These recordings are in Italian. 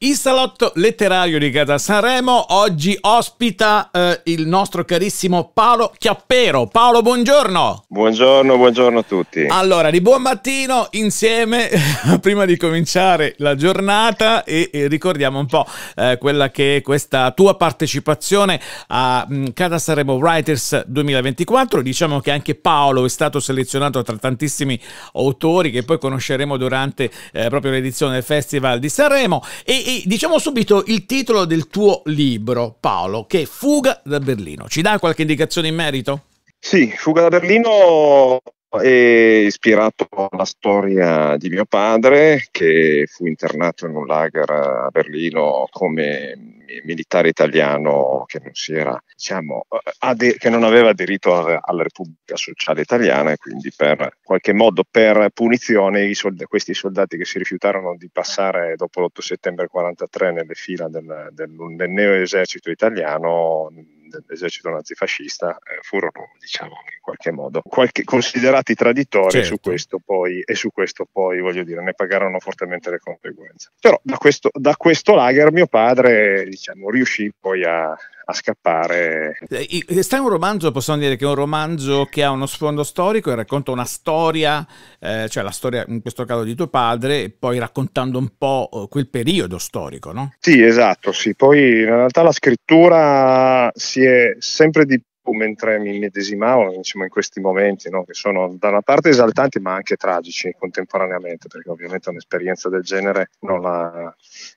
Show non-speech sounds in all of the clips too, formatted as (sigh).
Il salotto letterario di Casa Sanremo oggi ospita eh, il nostro carissimo Paolo Chiappero. Paolo, buongiorno. Buongiorno, buongiorno a tutti. Allora, di buon mattino insieme (laughs) prima di cominciare la giornata e, e ricordiamo un po' eh, quella che è questa tua partecipazione a mh, mm, Casa Sanremo Writers 2024. Diciamo che anche Paolo è stato selezionato tra tantissimi autori che poi conosceremo durante eh, proprio l'edizione del Festival di Sanremo e e diciamo subito il titolo del tuo libro, Paolo, che è Fuga da Berlino. Ci dai qualche indicazione in merito? Sì, Fuga da Berlino è ispirato alla storia di mio padre che fu internato in un lager a Berlino come militare italiano che non, era, diciamo, eh, ade- che non aveva aderito alla Repubblica Sociale Italiana e quindi per qualche modo per punizione sold- questi soldati che si rifiutarono di passare dopo l'8 settembre 1943 nelle fila del, del, del neo esercito italiano dell'esercito nazifascista eh, furono diciamo in qualche modo qualche, considerati traditori certo. su questo poi, e su questo poi voglio dire ne pagarono fortemente le conseguenze. Però da questo, da questo lager mio padre diciamo, riuscì poi a, a scappare. Eh, eh, sta un romanzo, possiamo dire che è un romanzo che ha uno sfondo storico e racconta una storia, eh, cioè la storia in questo caso di tuo padre, poi raccontando un po' eh, quel periodo storico, no? Sì, esatto, sì. Poi in realtà la scrittura si è sempre di più mentre mi medesimavo diciamo, in questi momenti no? che sono da una parte esaltanti ma anche tragici contemporaneamente perché ovviamente un'esperienza del genere non la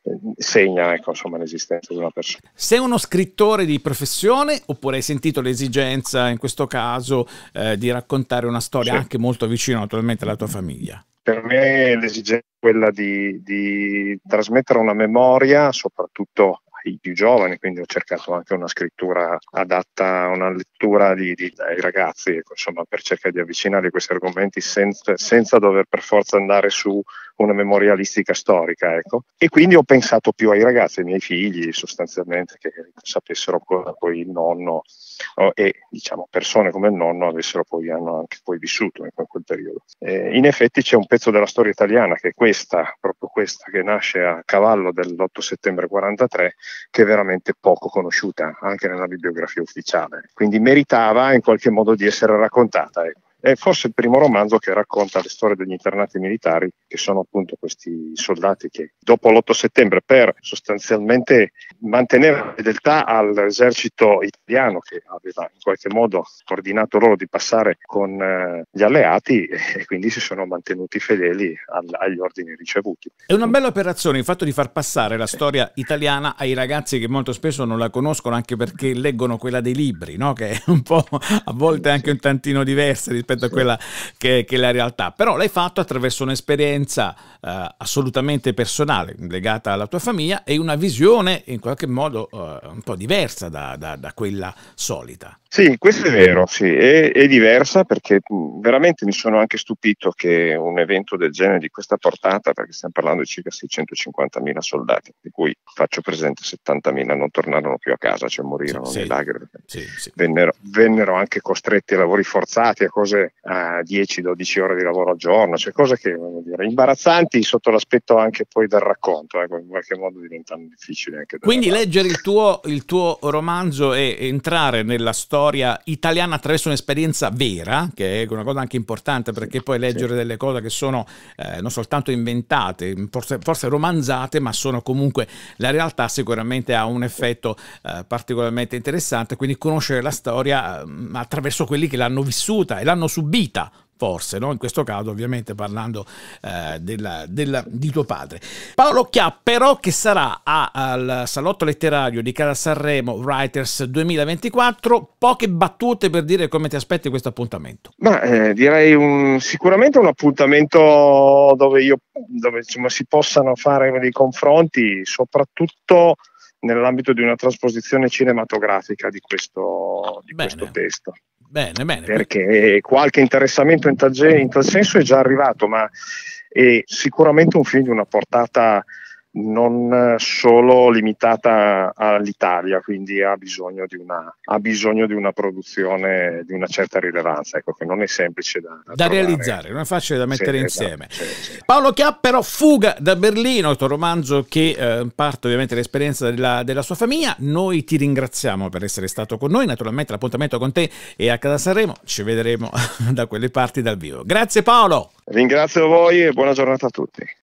eh, segna ecco, insomma, l'esistenza di una persona. Sei uno scrittore di professione oppure hai sentito l'esigenza in questo caso eh, di raccontare una storia sì. anche molto vicina naturalmente alla tua famiglia? per me l'esigenza è quella di, di, trasmettere una memoria, soprattutto ai più giovani, quindi ho cercato anche una scrittura adatta a una lettura di, di, ai ragazzi, ecco, insomma, per cercare di avvicinare questi argomenti senza, senza dover per forza andare su una memorialistica storica, ecco. E quindi ho pensato più ai ragazzi, ai miei figli, sostanzialmente, che sapessero cosa poi il nonno oh, e diciamo persone come il nonno avessero poi, hanno anche poi vissuto in quel periodo. Eh, in effetti c'è un pezzo della storia italiana che è questa, proprio questa, che nasce a cavallo dell'8 settembre 43, che è veramente poco conosciuta anche nella bibliografia ufficiale. Quindi meritava in qualche modo di essere raccontata. Ecco è forse il primo romanzo che racconta le storie degli internati militari, che sono appunto questi soldati che dopo l'8 settembre, per sostanzialmente mantenere fedeltà all'esercito italiano che aveva in qualche modo ordinato loro di passare con eh, gli alleati (laughs) e quindi si sono mantenuti fedeli agli ordini ricevuti. È una bella operazione il fatto di far passare la storia italiana ai ragazzi che molto spesso non la conoscono anche perché leggono quella dei libri, no? che è un po' a volte anche un tantino diversa rispetto rispetto a quella che, che, è la realtà. Però l'hai fatto attraverso un'esperienza uh, assolutamente personale, legata alla tua famiglia, e una visione in qualche modo uh, un po' diversa da, da, da, quella solita. Sì, questo è vero, sì, è, è diversa perché veramente mi sono anche stupito che un evento del genere di questa portata, perché stiamo parlando di circa 650.000 soldati, di cui faccio presente 70.000 non tornarono più a casa, cioè morirono sì, nei sì, lager, sì, vennero, vennero, anche costretti a lavori forzati, a cose fare 10-12 ore di lavoro al giorno, cioè cose che dire, imbarazzanti sotto l'aspetto anche poi del racconto, eh, in qualche modo diventano difficili anche. Quindi parte. leggere il tuo, il tuo romanzo e entrare nella storia italiana attraverso un'esperienza vera, che è una cosa anche importante perché sì, poi leggere sì. delle cose che sono eh, non soltanto inventate, forse, forse, romanzate, ma sono comunque la realtà sicuramente ha un effetto eh, particolarmente interessante, quindi conoscere la storia eh, attraverso quelli che l'hanno vissuta e l'hanno subita forse, no? in questo caso ovviamente parlando eh, della, della, di tuo padre. Paolo Chia, però, che sarà al Salotto Letterario di Cara Sanremo Writers 2024, poche battute per dire come ti aspetti questo appuntamento. Beh, eh, direi un, sicuramente un appuntamento dove, io, dove insomma, si possano fare dei confronti, soprattutto nell'ambito di una trasposizione cinematografica di questo, di questo testo. Bene, bene. Perché qualche interessamento in tal, in tal senso è già arrivato, ma è sicuramente un film di una portata non eh, solo limitata all'Italia, quindi ha bisogno di una, bisogno di una produzione di una certa rilevanza, ecco, che non è semplice da, da, da realizzare, non è facile da mettere sì, esatto, insieme. Esatto, sì, sì. Paolo Chiappero, Fuga da Berlino, il tuo romanzo che eh, parte ovviamente dall'esperienza della, della, sua famiglia, noi ti ringraziamo per essere stato con noi, naturalmente l'appuntamento con te è a Casa Sanremo, ci vedremo (laughs) da quelle parti dal vivo. Grazie Paolo! Ringrazio voi e buona giornata a tutti.